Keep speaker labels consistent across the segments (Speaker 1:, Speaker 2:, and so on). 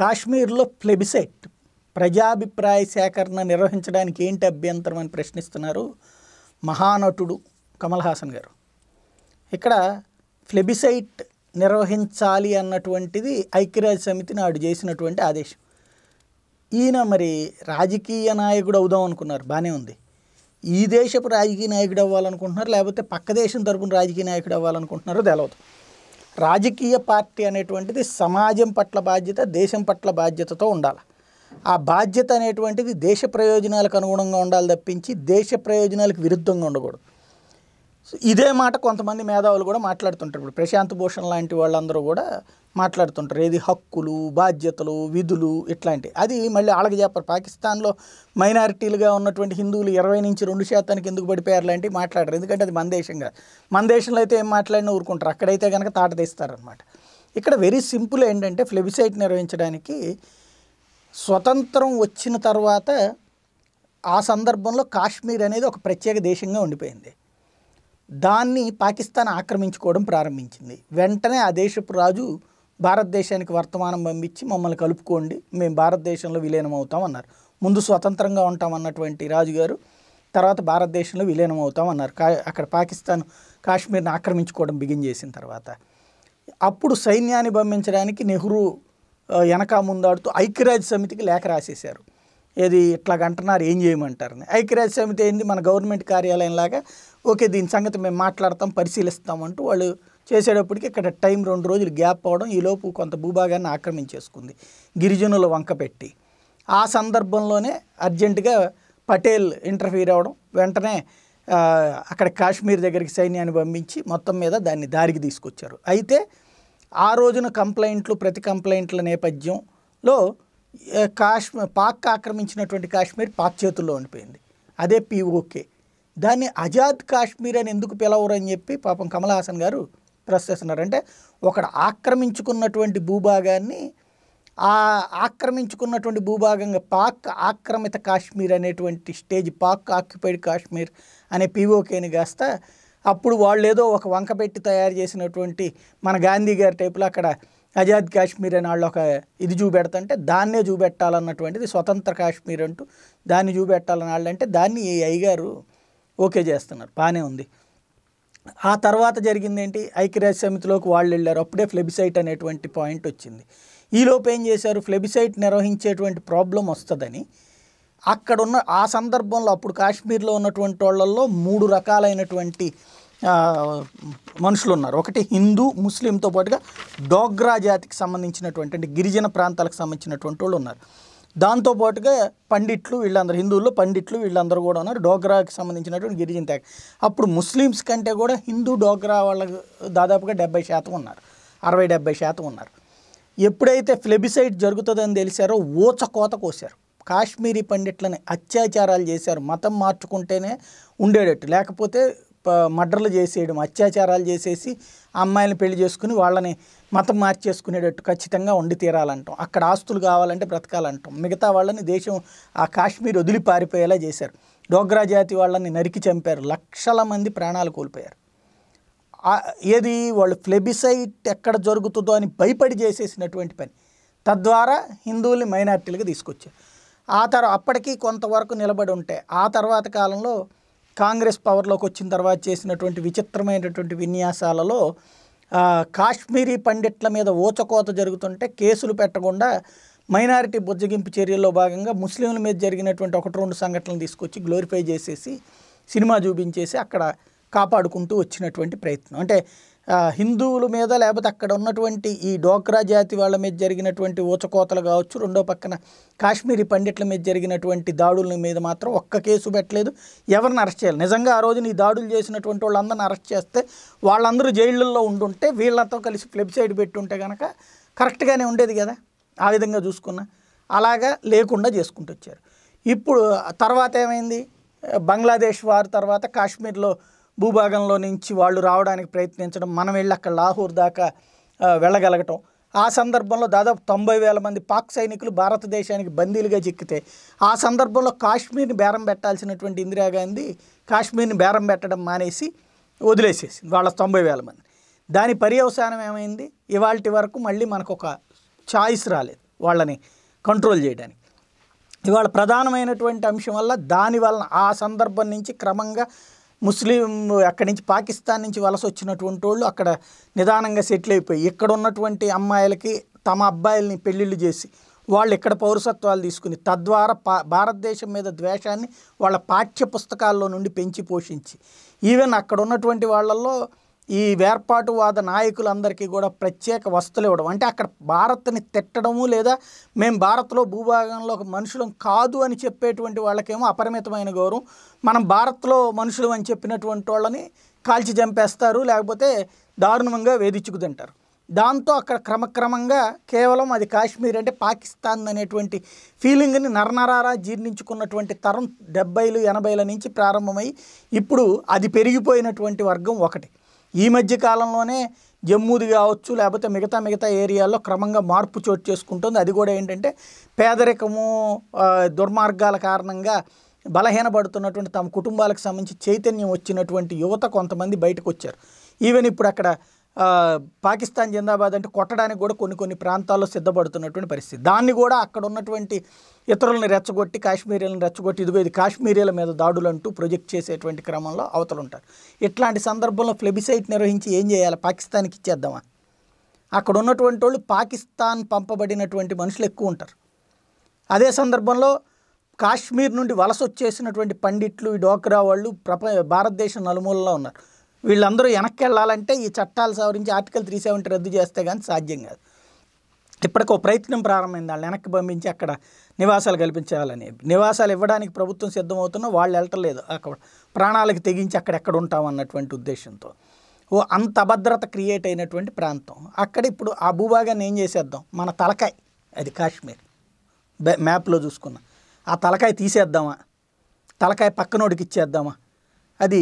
Speaker 1: కాశ్మీర్లో ప్లెబిసెట్ ప్రజాభిప్రాయ సేకరణ నిర్వహించడానికి ఏంటి అభ్యంతరం అని ప్రశ్నిస్తున్నారు మహానటుడు కమల్ హాసన్ గారు ఇక్కడ ఫ్లెబిసైట్ నిర్వహించాలి అన్నటువంటిది ఐక్యరాజ్య సమితి నాడు చేసినటువంటి ఆదేశం ఈయన మరి రాజకీయ నాయకుడు అవుదాం అనుకున్నారు బాగానే ఉంది ఈ దేశపు రాజకీయ నాయకుడు అవ్వాలనుకుంటున్నారు లేకపోతే పక్క దేశం తరపున రాజకీయ నాయకుడు అవ్వాలనుకుంటున్నారో తెలవదు రాజకీయ పార్టీ అనేటువంటిది సమాజం పట్ల బాధ్యత దేశం పట్ల బాధ్యతతో ఉండాలి ఆ బాధ్యత అనేటువంటిది దేశ ప్రయోజనాలకు అనుగుణంగా ఉండాలి తప్పించి దేశ ప్రయోజనాలకు విరుద్ధంగా ఉండకూడదు ఇదే మాట కొంతమంది మేధావులు కూడా మాట్లాడుతుంటారు ఇప్పుడు ప్రశాంత్ భూషణ్ లాంటి వాళ్ళందరూ కూడా మాట్లాడుతుంటారు ఏది హక్కులు బాధ్యతలు విధులు ఇట్లాంటివి అది మళ్ళీ వాళ్ళకి చెప్పరు పాకిస్తాన్లో మైనారిటీలుగా ఉన్నటువంటి హిందువులు ఇరవై నుంచి రెండు శాతానికి ఎందుకు పడిపోయారు లాంటివి మాట్లాడరు ఎందుకంటే అది మన దేశంగా మన దేశంలో అయితే ఏం మాట్లాడినా ఊరుకుంటారు అక్కడైతే కనుక తాట తీస్తారనమాట ఇక్కడ వెరీ సింపుల్ ఏంటంటే ఫ్లెబిసైట్ నిర్వహించడానికి స్వతంత్రం వచ్చిన తర్వాత ఆ సందర్భంలో కాశ్మీర్ అనేది ఒక ప్రత్యేక దేశంగా ఉండిపోయింది దాన్ని పాకిస్తాన్ ఆక్రమించుకోవడం ప్రారంభించింది వెంటనే ఆ దేశపు రాజు భారతదేశానికి వర్తమానం పంపించి మమ్మల్ని కలుపుకోండి మేము భారతదేశంలో విలీనం అవుతాం అన్నారు ముందు స్వతంత్రంగా ఉంటామన్నటువంటి రాజుగారు తర్వాత భారతదేశంలో విలీనం అవుతాం అన్నారు కా అక్కడ పాకిస్తాన్ కాశ్మీర్ని ఆక్రమించుకోవడం బిగిన్ చేసిన తర్వాత అప్పుడు సైన్యాన్ని పంపించడానికి నెహ్రూ వెనక ముందాడుతూ ఐక్యరాజ్య సమితికి లేఖ రాసేశారు ఏది అంటున్నారు ఏం చేయమంటారని ఐక్యరాజ్య సమితి ఏంది మన గవర్నమెంట్ కార్యాలయంలాగా ఓకే దీని సంగతి మేము మాట్లాడతాం పరిశీలిస్తాం అంటూ వాళ్ళు చేసేటప్పటికి ఇక్కడ టైం రెండు రోజులు గ్యాప్ అవడం ఈలోపు కొంత భూభాగాన్ని ఆక్రమించేసుకుంది గిరిజనుల వంక పెట్టి ఆ సందర్భంలోనే అర్జెంటుగా పటేల్ ఇంటర్ఫీర్ అవడం వెంటనే అక్కడ కాశ్మీర్ దగ్గరికి సైన్యాన్ని పంపించి మొత్తం మీద దాన్ని దారికి తీసుకొచ్చారు అయితే ఆ రోజున కంప్లైంట్లు ప్రతి కంప్లైంట్ల నేపథ్యంలో కాశ్మీర్ పాక్ ఆక్రమించినటువంటి కాశ్మీర్ పాక్ చేతుల్లో ఉండిపోయింది అదే పీఓకే దాన్ని ఆజాద్ కాశ్మీర్ అని ఎందుకు పిలవరు అని చెప్పి పాపం కమల్ హాసన్ గారు ప్రశ్నిస్తున్నారు అంటే ఒకడ ఆక్రమించుకున్నటువంటి భూభాగాన్ని ఆ ఆక్రమించుకున్నటువంటి భూభాగంగా పాక్ ఆక్రమిత కాశ్మీర్ అనేటువంటి స్టేజ్ పాక్ ఆక్యుపైడ్ కాశ్మీర్ అనే పిఓకేని కాస్త అప్పుడు వాళ్ళు ఏదో ఒక వంక పెట్టి తయారు చేసినటువంటి మన గాంధీ గారి టైపులో అక్కడ ఆజాద్ కాశ్మీర్ అనే వాళ్ళు ఒక ఇది చూపెడతంటే దాన్నే చూపెట్టాలన్నటువంటిది స్వతంత్ర కాశ్మీర్ అంటూ దాన్ని చూపెట్టాలని వాళ్ళంటే దాన్ని ఈ అయ్యారు ఓకే చేస్తున్నారు బాగానే ఉంది ఆ తర్వాత జరిగింది ఏంటి ఐక్యరాజ్య సమితిలోకి వాళ్ళు వెళ్ళారు అప్పుడే ఫ్లెబిసైట్ అనేటువంటి పాయింట్ వచ్చింది ఈలోపు ఏం చేశారు ఫ్లెబిసైట్ నిర్వహించేటువంటి ప్రాబ్లం వస్తుందని అక్కడున్న ఆ సందర్భంలో అప్పుడు కాశ్మీర్లో ఉన్నటువంటి వాళ్ళల్లో మూడు రకాలైనటువంటి మనుషులు ఉన్నారు ఒకటి హిందూ ముస్లింతో పాటుగా డోగ్రా జాతికి సంబంధించినటువంటి అంటే గిరిజన ప్రాంతాలకు సంబంధించినటువంటి వాళ్ళు ఉన్నారు దాంతోపాటుగా పండిట్లు వీళ్ళందరూ హిందువుల్లో పండిట్లు వీళ్ళందరూ కూడా ఉన్నారు డోగ్రాకి సంబంధించినటువంటి గిరిజన తెగ అప్పుడు ముస్లిమ్స్ కంటే కూడా హిందూ డోగ్రా వాళ్ళకు దాదాపుగా డెబ్బై శాతం ఉన్నారు అరవై డెబ్బై శాతం ఉన్నారు ఎప్పుడైతే ఫ్లెబిసైడ్ జరుగుతుందని తెలిసారో ఊచకోత కోసారు కాశ్మీరీ పండిట్లని అత్యాచారాలు చేశారు మతం మార్చుకుంటేనే ఉండేటట్టు లేకపోతే మర్డర్లు చేసేయడం అత్యాచారాలు చేసేసి అమ్మాయిని పెళ్లి చేసుకుని వాళ్ళని మతం మార్చేసుకునేటట్టు ఖచ్చితంగా వండి తీరాలంటాం అక్కడ ఆస్తులు కావాలంటే బ్రతకాలంటాం మిగతా వాళ్ళని దేశం ఆ కాశ్మీర్ వదిలి పారిపోయేలా చేశారు డోగ్రా జాతి వాళ్ళని నరికి చంపారు లక్షల మంది ప్రాణాలు కోల్పోయారు ఏది వాళ్ళు ఫ్లెబిసైట్ ఎక్కడ జరుగుతుందో అని భయపడి చేసేసినటువంటి పని తద్వారా హిందువుల్ని మైనార్టీలుగా తీసుకొచ్చారు ఆ తర్వాత అప్పటికీ కొంతవరకు నిలబడి ఉంటే ఆ తర్వాత కాలంలో కాంగ్రెస్ పవర్లోకి వచ్చిన తర్వాత చేసినటువంటి విచిత్రమైనటువంటి విన్యాసాలలో కాశ్మీరీ పండిట్ల మీద ఊచకోత జరుగుతుంటే కేసులు పెట్టకుండా మైనారిటీ బుజ్జగింపు చర్యల్లో భాగంగా ముస్లింల మీద జరిగినటువంటి ఒకటి రెండు సంఘటనలు తీసుకొచ్చి గ్లోరిఫై చేసేసి సినిమా చూపించేసి అక్కడ కాపాడుకుంటూ వచ్చినటువంటి ప్రయత్నం అంటే హిందువుల మీద లేకపోతే అక్కడ ఉన్నటువంటి ఈ డోక్రా జాతి వాళ్ళ మీద జరిగినటువంటి ఊచకోతలు కావచ్చు రెండో పక్కన కాశ్మీరీ పండిట్ల మీద జరిగినటువంటి దాడుల మీద మాత్రం ఒక్క కేసు పెట్టలేదు ఎవరిని అరెస్ట్ చేయాలి నిజంగా ఆ రోజున ఈ దాడులు చేసినటువంటి వాళ్ళందరిని అరెస్ట్ చేస్తే వాళ్ళందరూ జైళ్ళల్లో ఉండుంటే వీళ్ళతో కలిసి వెబ్సైట్ పెట్టుంటే కనుక కరెక్ట్గానే ఉండేది కదా ఆ విధంగా చూసుకున్నా అలాగా లేకుండా చేసుకుంటూ వచ్చారు ఇప్పుడు తర్వాత ఏమైంది బంగ్లాదేశ్ వారు తర్వాత కాశ్మీర్లో భూభాగంలో నుంచి వాళ్ళు రావడానికి ప్రయత్నించడం మనం వెళ్ళి అక్కడ లాహోర్ దాకా వెళ్ళగలగటం ఆ సందర్భంలో దాదాపు తొంభై వేల మంది పాక్ సైనికులు భారతదేశానికి బందీలుగా చిక్కితే ఆ సందర్భంలో కాశ్మీర్ని బేరం పెట్టాల్సినటువంటి ఇందిరాగాంధీ కాశ్మీర్ని బేరం పెట్టడం మానేసి వదిలేసేసింది వాళ్ళ తొంభై వేల మంది దాని పర్యవసానం ఏమైంది ఇవాళ వరకు మళ్ళీ మనకు ఒక ఛాయిస్ రాలేదు వాళ్ళని కంట్రోల్ చేయడానికి ఇవాళ ప్రధానమైనటువంటి అంశం వల్ల దాని వలన ఆ సందర్భం నుంచి క్రమంగా ముస్లిం అక్కడి నుంచి పాకిస్తాన్ నుంచి వలస వచ్చినటువంటి వాళ్ళు అక్కడ నిదానంగా సెటిల్ అయిపోయి ఇక్కడ ఉన్నటువంటి అమ్మాయిలకి తమ అబ్బాయిల్ని పెళ్ళిళ్ళు చేసి వాళ్ళు ఇక్కడ పౌరసత్వాలు తీసుకుని తద్వారా పా భారతదేశం మీద ద్వేషాన్ని వాళ్ళ పాఠ్య పుస్తకాల్లో నుండి పెంచి పోషించి ఈవెన్ అక్కడ ఉన్నటువంటి వాళ్ళల్లో ఈ వేర్పాటువాద నాయకులందరికీ కూడా ప్రత్యేక వస్తువులు ఇవ్వడం అంటే అక్కడ భారత్ని తిట్టడము లేదా మేము భారత్లో భూభాగంలో ఒక మనుషులం కాదు అని చెప్పేటువంటి వాళ్ళకేమో అపరిమితమైన గౌరవం మనం భారత్లో మనుషులు అని చెప్పినటువంటి వాళ్ళని కాల్చి చంపేస్తారు లేకపోతే దారుణంగా వేధించుకు తింటారు దాంతో అక్కడ క్రమక్రమంగా కేవలం అది కాశ్మీర్ అంటే పాకిస్తాన్ అనేటువంటి ఫీలింగ్ని నరనరారా జీర్ణించుకున్నటువంటి తరం డెబ్బైలు ఎనభైల నుంచి ప్రారంభమై ఇప్పుడు అది పెరిగిపోయినటువంటి వర్గం ఒకటి ఈ మధ్య కాలంలోనే జమ్మూది కావచ్చు లేకపోతే మిగతా మిగతా ఏరియాల్లో క్రమంగా మార్పు చోటు చేసుకుంటుంది అది కూడా ఏంటంటే పేదరికము దుర్మార్గాల కారణంగా బలహీనపడుతున్నటువంటి తమ కుటుంబాలకు సంబంధించి చైతన్యం వచ్చినటువంటి యువత కొంతమంది బయటకు వచ్చారు ఈవెన్ ఇప్పుడు అక్కడ పాకిస్తాన్ జిందాబాద్ అంటే కొట్టడానికి కూడా కొన్ని కొన్ని ప్రాంతాల్లో సిద్ధపడుతున్నటువంటి పరిస్థితి దాన్ని కూడా అక్కడ ఉన్నటువంటి ఇతరులను రెచ్చగొట్టి కాశ్మీరీలను రెచ్చగొట్టి ఇదిగో ఇది కాశ్మీరీల మీద దాడులు అంటూ ప్రొజెక్ట్ చేసేటువంటి క్రమంలో అవతలు ఉంటారు ఇట్లాంటి సందర్భంలో ఫ్లెబిసైట్ నిర్వహించి ఏం చేయాలి పాకిస్తాన్కి ఇచ్చేద్దామా అక్కడ ఉన్నటువంటి వాళ్ళు పాకిస్తాన్ పంపబడినటువంటి మనుషులు ఎక్కువ ఉంటారు అదే సందర్భంలో కాశ్మీర్ నుండి వలస వచ్చేసినటువంటి పండిట్లు ఈ డోక్రా వాళ్ళు ప్రప భారతదేశం నలుమూలలో ఉన్నారు వీళ్ళందరూ వెనక్కి వెళ్ళాలంటే ఈ చట్టాలు సవరించి ఆర్టికల్ త్రీ సెవెంటీ రద్దు చేస్తే కానీ సాధ్యం కాదు ఇప్పటికో ప్రయత్నం ప్రారంభమైంది వాళ్ళు వెనక్కి పంపించి అక్కడ నివాసాలు కల్పించాలని నివాసాలు ఇవ్వడానికి ప్రభుత్వం సిద్ధమవుతున్నా వాళ్ళు వెళ్ళటలేదు అక్కడ ప్రాణాలకు తెగించి అక్కడెక్కడ ఉంటాం అన్నటువంటి ఉద్దేశంతో ఓ అంత అభద్రత క్రియేట్ అయినటువంటి ప్రాంతం అక్కడ ఇప్పుడు ఆ భూభాగాన్ని ఏం చేసేద్దాం మన తలకాయ్ అది కాశ్మీర్ మ్యాప్లో చూసుకున్నా ఆ తలకాయ తీసేద్దామా తలకాయ పక్కనోడికి ఇచ్చేద్దామా అది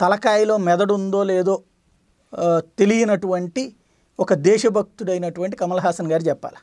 Speaker 1: తలకాయలో మెదడు ఉందో లేదో తెలియనటువంటి ఒక దేశభక్తుడైనటువంటి కమల్ హాసన్ గారు చెప్పాలి